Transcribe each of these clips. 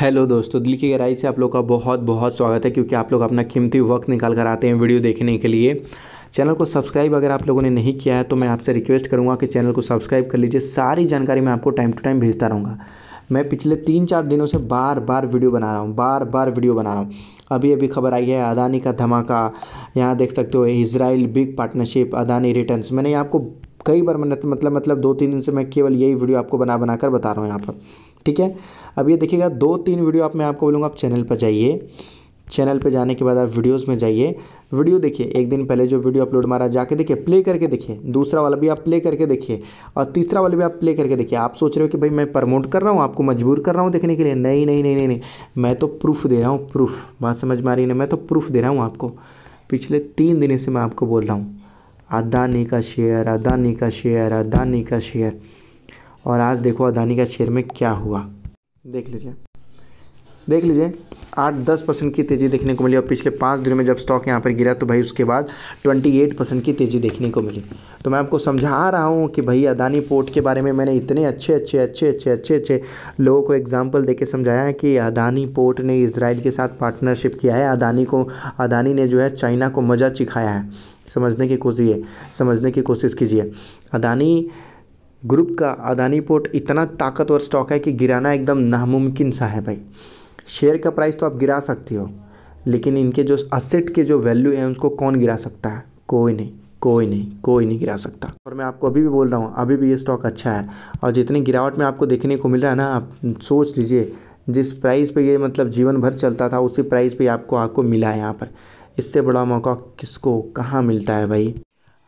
hello दोस्तों दिल की गहराई से आप लोग का बहुत बहुत स्वागत है क्योंकि आप लोग अपना कीमती वक्त निकाल कर आते हैं वीडियो देखने के लिए चैनल को सब्सक्राइब अगर आप लोगों ने नहीं किया है तो मैं आपसे रिक्वेस्ट करूंगा कि चैनल को सब्सक्राइब कर लीजिए सारी जानकारी मैं आपको टाइम टू टाइम भेजता रहूँगा मैं पिछले तीन चार दिनों से बार बार वीडियो बना रहा हूँ बार बार वीडियो बना रहा हूँ अभी अभी खबर आई है अदानी का धमाका यहाँ देख सकते हो Israel big partnership Adani return मैंने आपको कई बार मैंने तो मतलब मतलब दो तीन दिन से मैं केवल यही वीडियो आपको बना बना कर बता रहा हूँ यहाँ पर ठीक है अब ये देखिएगा दो तीन वीडियो आप मैं आपको बोलूँगा आप चैनल पर जाइए चैनल पर जाने के बाद आप वीडियोज़ में जाइए वीडियो देखिए एक दिन पहले जो वीडियो अपलोड मारा जाके देखिए प्ले करके देखिए दूसरा वाला भी आप प्ले करके देखिए और तीसरा वाला भी आप प्ले करके देखिए आप सोच रहे हो कि भाई मैं प्रमोट कर रहा हूँ आपको मजबूर कर रहा हूँ देखने के लिए नहीं नहीं नहीं नहीं नहीं मैं तो प्रूफ दे रहा हूँ प्रूफ बात समझ में आ रही नहीं मैं तो प्रूफ दे रहा हूँ आपको पिछले तीन दिन से मैं आपको बोल रहा हूँ अदानी का शेयर अदानी का शेयर अदानी का शेयर और आज देखो अदानी का शेयर में क्या हुआ देख लीजिए देख लीजिए आठ दस परसेंट की तेज़ी देखने को मिली और पिछले पाँच दिनों में जब स्टॉक यहाँ पर गिरा तो भाई उसके बाद ट्वेंटी एट परसेंट की तेज़ी देखने को मिली तो मैं आपको समझा रहा हूँ कि भाई अदानी पोर्ट के बारे में मैंने इतने अच्छे अच्छे अच्छे अच्छे अच्छे अच्छे लोगों को एग्जाम्पल के समझाया है कि अदानी पोर्ट ने इसराइल के साथ पार्टनरशिप किया है अदानी को अदानी ने जो है चाइना को मज़ा चिखाया है समझने की कोशिश समझने की कोशिश कीजिए अदानी ग्रुप का अदानी पोर्ट इतना ताकतवर स्टॉक है कि गिराना एकदम नामुमकिन सा है भाई शेयर का प्राइस तो आप गिरा सकती हो लेकिन इनके जो असेट के जो वैल्यू है उसको कौन गिरा सकता है कोई नहीं कोई नहीं कोई नहीं गिरा सकता और मैं आपको अभी भी बोल रहा हूँ अभी भी ये स्टॉक अच्छा है और जितनी गिरावट में आपको देखने को मिल रहा है ना आप सोच लीजिए जिस प्राइस पे ये मतलब जीवन भर चलता था उसी प्राइस पे आपको आपको मिला है यहाँ पर इससे बड़ा मौका किसको कहाँ मिलता है भाई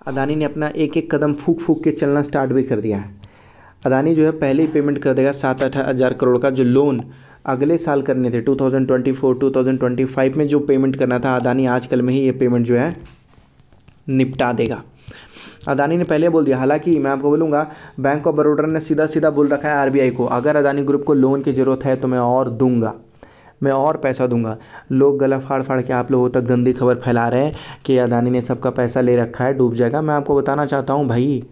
अदानी ने अपना एक एक कदम फूक फूक के चलना स्टार्ट भी कर दिया है अदानी जो है पहले ही पेमेंट कर देगा सात आठ हज़ार करोड़ का जो लोन अगले साल करने थे 2024 2025 में जो पेमेंट करना था अदानी आजकल में ही ये पेमेंट जो है निपटा देगा अदानी ने पहले बोल दिया हालांकि मैं आपको बोलूँगा बैंक ऑफ बड़ोडा ने सीधा सीधा बोल रखा है आरबीआई को अगर अदानी ग्रुप को लोन की ज़रूरत है तो मैं और दूंगा मैं और पैसा दूंगा लोग गला फाड़ फाड़ के आप लोगों तक गंदी खबर फैला रहे हैं कि अदानी ने सबका पैसा ले रखा है डूब जाएगा मैं आपको बताना चाहता हूँ भाई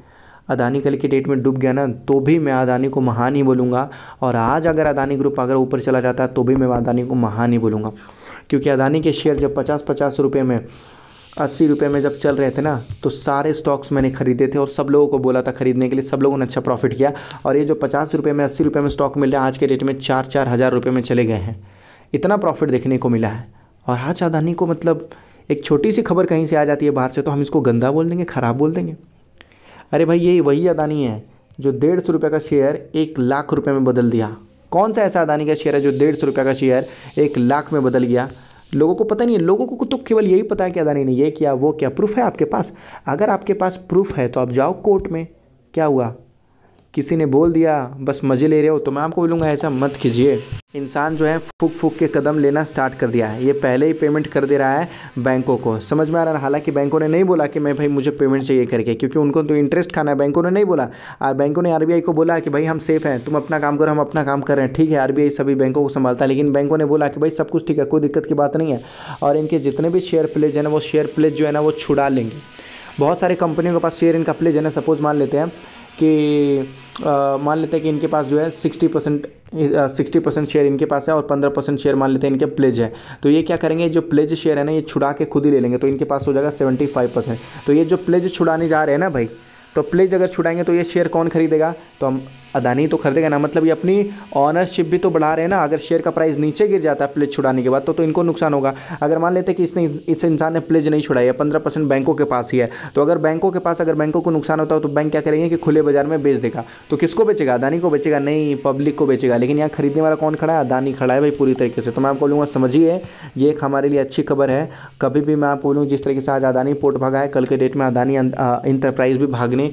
अदानी कल की डेट में डूब गया ना तो भी मैं अदानी को महान ही बोलूँगा और आज अगर अदानी ग्रुप अगर ऊपर चला जाता है तो भी मैं अदानी को महान ही बोलूँगा क्योंकि अदानी के शेयर जब पचास पचास रुपये में अस्सी रुपये में जब चल रहे थे ना तो सारे स्टॉक्स मैंने खरीदे थे और सब लोगों को बोला था खरीदने के लिए सब लोगों ने अच्छा प्रॉफिट किया और ये जो पचास रुपये में अस्सी रुपये में स्टॉक मिल रहा है आज के डेट में चार चार हज़ार रुपये में चले गए हैं इतना प्रॉफिट देखने को मिला है और आज अदानी को मतलब एक छोटी सी खबर कहीं से आ जाती है बाहर से तो हम इसको गंदा बोल देंगे ख़राब बोल देंगे अरे भाई ये वही अदानी है जो डेढ़ सौ रुपये का शेयर एक लाख रुपये में बदल दिया कौन सा ऐसा अदानी का शेयर है जो डेढ़ सौ रुपये का शेयर एक लाख में बदल गया लोगों को पता नहीं है लोगों को तो केवल यही पता है कि अदानी ने ये किया वो क्या प्रूफ है आपके पास अगर आपके पास प्रूफ है तो आप जाओ कोर्ट में क्या हुआ किसी ने बोल दिया बस मज़े ले रहे हो तो मैं आपको बोलूँगा ऐसा मत कीजिए इंसान जो है फूक फूक के कदम लेना स्टार्ट कर दिया है ये पहले ही पेमेंट कर दे रहा है बैंकों को समझ में आ रहा है हालांकि बैंकों ने नहीं बोला कि मैं भाई मुझे पेमेंट चाहिए करके क्योंकि उनको तो इंटरेस्ट खाना है बैंकों ने नहीं बोला और बैंकों ने आरबीआई को बोला कि भाई हम सेफ हैं तुम अपना काम करो हम अपना काम कर रहे हैं ठीक है आर सभी बैंकों को संभालता है लेकिन बैंकों ने बोला कि भाई सब कुछ ठीक है कोई दिक्कत की बात नहीं है और इनके जितने भी शेयर प्लेज है ना वो शेयर प्लेज जो है ना वो छुड़ा लेंगे बहुत सारी कंपनियों के पास शेयर इनका प्लेज है ना सपोज मान लेते हैं कि मान लेते हैं कि इनके पास जो है sixty percent sixty percent share इनके पास है और पंद्रह परसेंट शेयर मान लेते हैं इनके प्लेज है तो ये क्या करेंगे जो प्लेज शेयर है ना ये छुड़ा के खुद ही ले लेंगे तो इनके पास हो जाएगा सेवेंटी फाइव परसेंट तो ये जो प्लेज छुड़ाने जा रहे हैं ना भाई तो प्लेज अगर छुड़ाएंगे तो ये शेयर कौन खरीदेगा तो हम अदानी तो खरीदेगा ना मतलब ये अपनी ऑनरशिप भी तो बढ़ा रहे हैं ना अगर शेयर का प्राइस नीचे गिर जाता है प्लेज छुड़ाने के बाद तो, तो इनको नुकसान होगा अगर मान लेते कि इसने इस इंसान ने प्लेज नहीं छुड़ाई है पंद्रह परसेंट बैंकों के पास ही है तो अगर बैंकों के पास अगर बैंकों को नुकसान होता हो तो बैंक क्या करेंगे कि खुले बाजार में बेच देगा तो किसको बेचेगा अदानी को बेचेगा नहीं पब्लिक को बेचेगा लेकिन यहाँ खरीदने वाला कौन खड़ा है अदानी खड़ा है भाई पूरी तरीके से तो मैं आपको बोलूँगा समझिए ये एक हमारे लिए अच्छी खबर है कभी भी मैं आपको बोलूँ जिस तरीके से आज अदानी पोर्ट भागा है कल के डेट में अदानी इंटरप्राइज अं, अं, भी भागने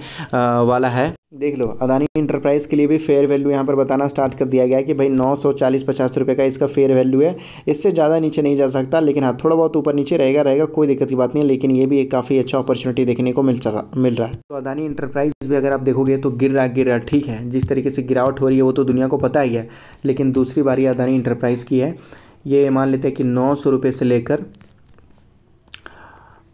वाला है देख लो अदानी इंटरप्राइज़ के लिए भी फेयर वैल्यू यहाँ पर बताना स्टार्ट कर दिया गया है कि भाई नौ सौ चालीस पचास रुपये का इसका फेयर वैल्यू है इससे ज़्यादा नीचे नहीं जा सकता लेकिन हाँ थोड़ा बहुत ऊपर नीचे रहेगा रहेगा कोई दिक्कत की बात नहीं लेकिन ये भी एक काफ़ी अच्छा अपॉर्चुनिटी देखने को मिल रहा मिल रहा है तो अदानी इंटरप्राइज़ भी अगर आप देखोगे तो गिर रहा गिर रहा ठीक है जिस तरीके से गिरावट हो रही है वो तो दुनिया को पता ही है लेकिन दूसरी बारी अदानी इंटरप्राइज़ की है ये मान लेते हैं कि नौ सौ रुपये से लेकर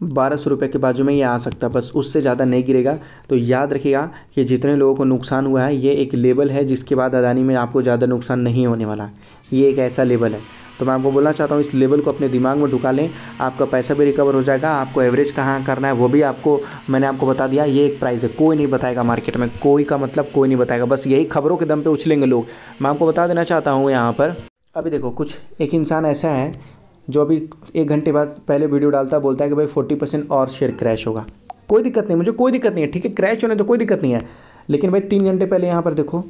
बारह सौ रुपये के बाजू में ये आ सकता है बस उससे ज़्यादा नहीं गिरेगा तो याद रखिएगा कि जितने लोगों को नुकसान हुआ है ये एक लेवल है जिसके बाद अदानी में आपको ज़्यादा नुकसान नहीं होने वाला ये एक ऐसा लेवल है तो मैं आपको बोलना चाहता हूँ इस लेवल को अपने दिमाग में ढुका लें आपका पैसा भी रिकवर हो जाएगा आपको एवरेज कहाँ करना है वो भी आपको मैंने आपको बता दिया ये एक प्राइस है कोई नहीं बताएगा मार्केट में कोई का मतलब कोई नहीं बताएगा बस यही खबरों के दम पर उछलेंगे लोग मैं आपको बता देना चाहता हूँ यहाँ पर अभी देखो कुछ एक इंसान ऐसा है जो अभी एक घंटे बाद पहले वीडियो डालता है बोलता है कि भाई फोर्टी परसेंट और शेयर क्रैश होगा कोई दिक्कत नहीं मुझे कोई दिक्कत नहीं है ठीक है क्रैश होने तो कोई दिक्कत नहीं है लेकिन भाई तीन घंटे पहले यहाँ पर देखो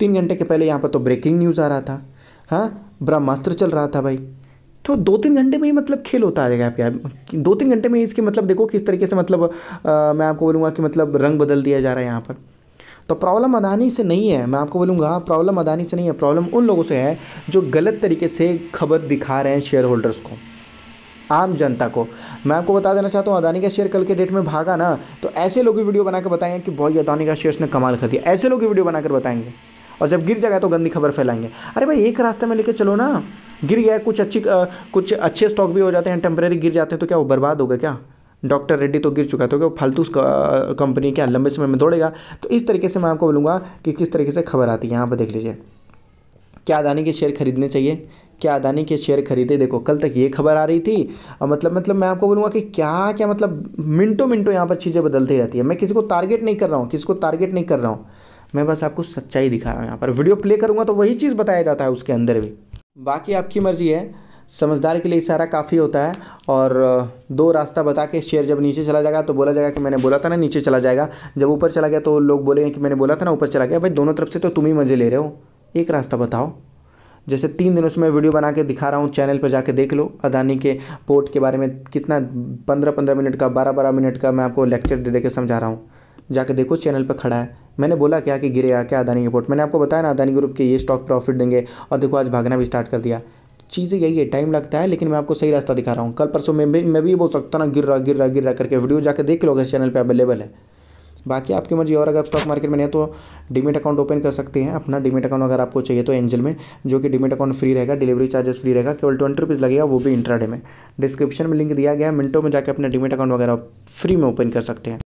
तीन घंटे के पहले यहाँ पर तो ब्रेकिंग न्यूज़ आ रहा था हाँ ब्रह्मास्त्र चल रहा था भाई तो दो तीन घंटे में ही मतलब खेल होता आ जाएगा यार दो तीन घंटे में इसके मतलब देखो किस तरीके से मतलब आ, मैं आपको बोलूँगा कि मतलब रंग बदल दिया जा रहा है यहाँ पर तो प्रॉब्लम अदानी से नहीं है मैं आपको बोलूँगा प्रॉब्लम अदानी से नहीं है प्रॉब्लम उन लोगों से है जो गलत तरीके से खबर दिखा रहे हैं शेयर होल्डर्स को आम जनता को मैं आपको बता देना चाहता हूँ अदानी का शेयर कल के डेट में भागा ना तो ऐसे लोग भी वीडियो बनाकर बताएंगे कि भाई अदानी का शेयर ने कमाल कर दिया ऐसे लोग भी वीडियो बनाकर बताएंगे और जब गिर जाएगा तो गंदी खबर फैलाएंगे अरे भाई एक रास्ते में लेके चलो ना गिर गया कुछ अच्छी कुछ अच्छे स्टॉक भी हो जाते हैं टेम्प्रेरी गिर जाते हैं तो क्या वो बर्बाद हो गया क्या डॉक्टर रेड्डी तो गिर चुका था तो क्योंकि फालतू कंपनी क्या लंबे समय में दौड़ेगा तो इस तरीके से मैं आपको बोलूँगा कि किस तरीके से खबर आती है यहाँ पर देख लीजिए क्या अदानी के शेयर खरीदने चाहिए क्या अदानी के शेयर खरीदे देखो कल तक ये खबर आ रही थी और मतलब मतलब मैं आपको बोलूँगा कि क्या क्या मतलब मिनटों मिनटों यहाँ पर चीज़ें बदलती रहती है मैं किसी को टारगेट नहीं कर रहा हूँ किसी को टारगेट नहीं कर रहा हूँ मैं बस आपको सच्चाई दिखा रहा हूँ यहाँ पर वीडियो प्ले करूँगा तो वही चीज़ बताया जाता है उसके अंदर भी बाकी आपकी मर्ज़ी है समझदार के लिए इशारा काफ़ी होता है और दो रास्ता बता के शेयर जब नीचे चला जाएगा तो बोला जाएगा कि मैंने बोला था ना नीचे चला जाएगा जब ऊपर चला गया तो लोग बोलेंगे कि मैंने बोला था ना ऊपर चला गया भाई दोनों तरफ से तो तुम ही मज़े ले रहे हो एक रास्ता बताओ जैसे तीन दिनों से मैं वीडियो बना के दिखा रहा हूँ चैनल पर जाके देख लो अदानी के पोर्ट के बारे में कितना पंद्रह पंद्रह मिनट का बारह बारह मिनट का मैं आपको लेक्चर दे दे के समझा रहा हूँ जाके देखो चैनल पर खड़ा है मैंने बोला क्या कि गिरेगा क्या अदानी के पोर्ट मैंने आपको बताया ना अदानी ग्रुप के ये स्टॉक प्रॉफिट देंगे और देखो आज भागना भी स्टार्ट कर दिया चीज़ें यही है टाइम लगता है लेकिन मैं आपको सही रास्ता दिखा रहा हूँ कल परसों भी मैं भी बोल सकता ना गिर रहा गिर रहा गिर रहा करके वीडियो जाकर देख लो इस चैनल पर अवेलेबल है बाकी आपकी मर्जी और अगर आप स्टॉक मार्केट में नहीं तो डिमिट अकाउंट ओपन कर सकते हैं अपना डिमिट अकाउंट अगर आपको चाहिए तो एंजल में जो कि डिमिट अकाउंट फ्री रहेगा डिलीवरी चार्जेस फ्री रहेगा केवल ट्वेंटी रुपीज़ लगेगा वो भी इंट्राडे में डिस्क्रिप्शन में लिंक दिया गया मिनटों में जाकर अपना डिमिट अकाउंट वगैरह फ्री में ओपन कर सकते हैं